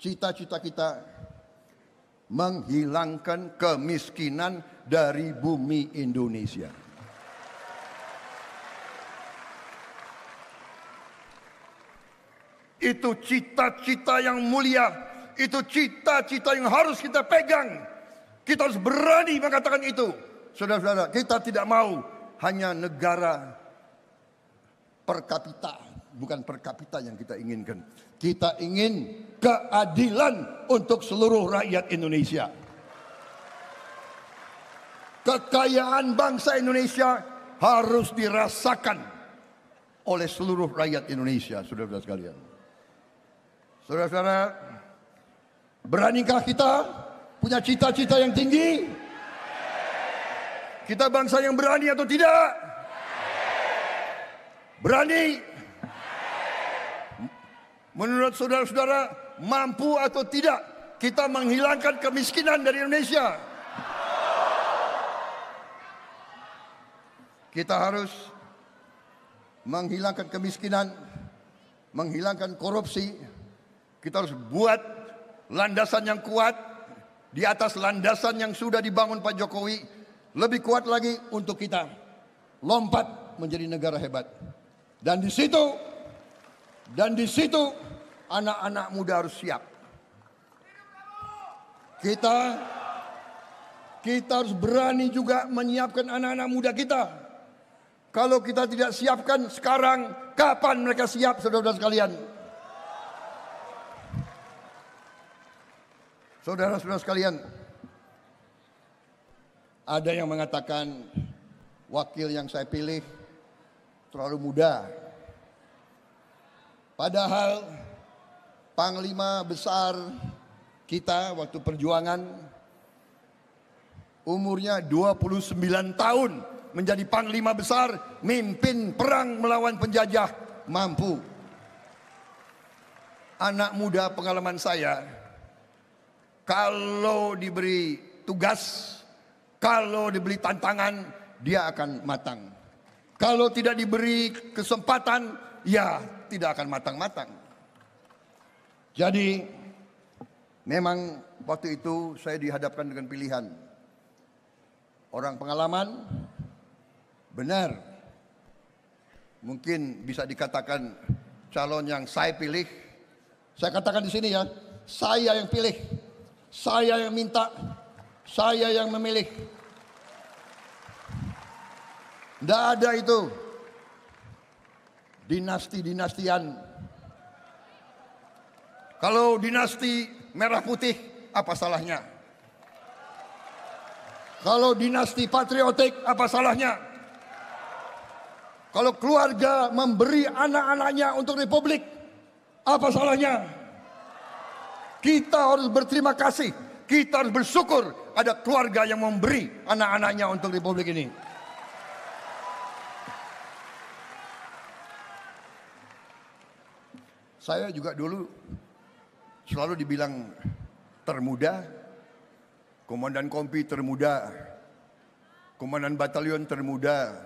cita-cita kita menghilangkan kemiskinan dari bumi Indonesia. Itu cita-cita yang mulia, itu cita-cita yang harus kita pegang. Kita harus berani mengatakan itu. Saudara-saudara, kita tidak mau hanya negara per kapita bukan per kapita yang kita inginkan. Kita ingin keadilan untuk seluruh rakyat Indonesia. Kekayaan bangsa Indonesia harus dirasakan oleh seluruh rakyat Indonesia, saudara-saudara sekalian. Saudara-saudara, beranikah kita punya cita-cita yang tinggi? Kita bangsa yang berani atau tidak? Berani Menurut saudara-saudara, mampu atau tidak kita menghilangkan kemiskinan dari Indonesia? Kita harus menghilangkan kemiskinan, menghilangkan korupsi. Kita harus buat landasan yang kuat di atas landasan yang sudah dibangun Pak Jokowi. Lebih kuat lagi untuk kita lompat menjadi negara hebat. Dan di situ dan di situ anak-anak muda harus siap. Kita kita harus berani juga menyiapkan anak-anak muda kita. Kalau kita tidak siapkan sekarang, kapan mereka siap saudara-saudara sekalian? Saudara-saudara sekalian, ada yang mengatakan wakil yang saya pilih terlalu muda Padahal panglima besar kita waktu perjuangan umurnya 29 tahun menjadi panglima besar mimpin perang melawan penjajah mampu. Anak muda pengalaman saya kalau diberi tugas, kalau diberi tantangan dia akan matang. Kalau tidak diberi kesempatan ya tidak akan matang-matang. Jadi memang waktu itu saya dihadapkan dengan pilihan. Orang pengalaman benar mungkin bisa dikatakan calon yang saya pilih. Saya katakan di sini ya, saya yang pilih. Saya yang minta, saya yang memilih. Tidak ada itu dinasti-dinastian. Kalau dinasti merah putih, apa salahnya? Kalau dinasti patriotik, apa salahnya? Kalau keluarga memberi anak-anaknya untuk republik, apa salahnya? Kita harus berterima kasih, kita harus bersyukur ada keluarga yang memberi anak-anaknya untuk republik ini. Saya juga dulu selalu dibilang termuda, komandan kompi termuda, komandan batalion termuda,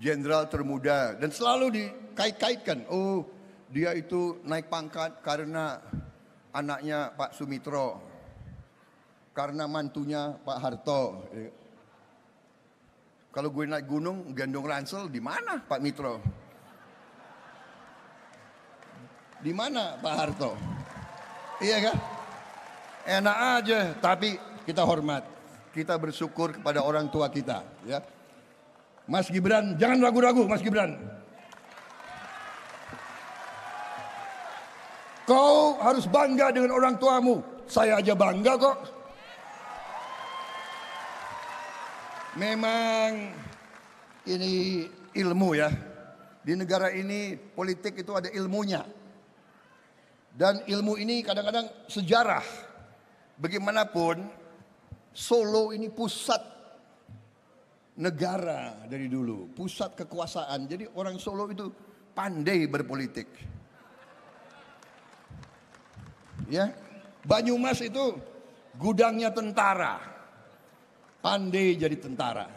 jenderal termuda, dan selalu dikait-kaitkan. Oh, dia itu naik pangkat karena anaknya Pak Sumitro, karena mantunya Pak Harto. Kalau gue naik gunung, gendong ransel di mana Pak Mitro? Di mana Pak Harto? Iya kan? Enak aja, tapi kita hormat. Kita bersyukur kepada orang tua kita, ya. Mas Gibran, jangan ragu-ragu Mas Gibran. Kau harus bangga dengan orang tuamu. Saya aja bangga kok. Memang ini ilmu ya. Di negara ini politik itu ada ilmunya. Dan ilmu ini kadang-kadang sejarah. Bagaimanapun, Solo ini pusat negara dari dulu, pusat kekuasaan. Jadi orang Solo itu pandai berpolitik. Ya, Banyumas itu gudangnya tentara. Pandai jadi tentara.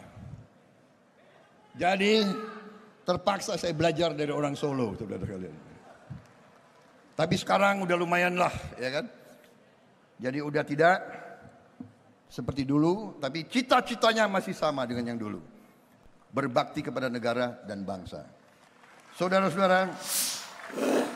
Jadi terpaksa saya belajar dari orang Solo, saudara kalian. Tapi sekarang udah lumayan lah, ya kan? Jadi udah tidak seperti dulu, tapi cita-citanya masih sama dengan yang dulu. Berbakti kepada negara dan bangsa. Saudara-saudara,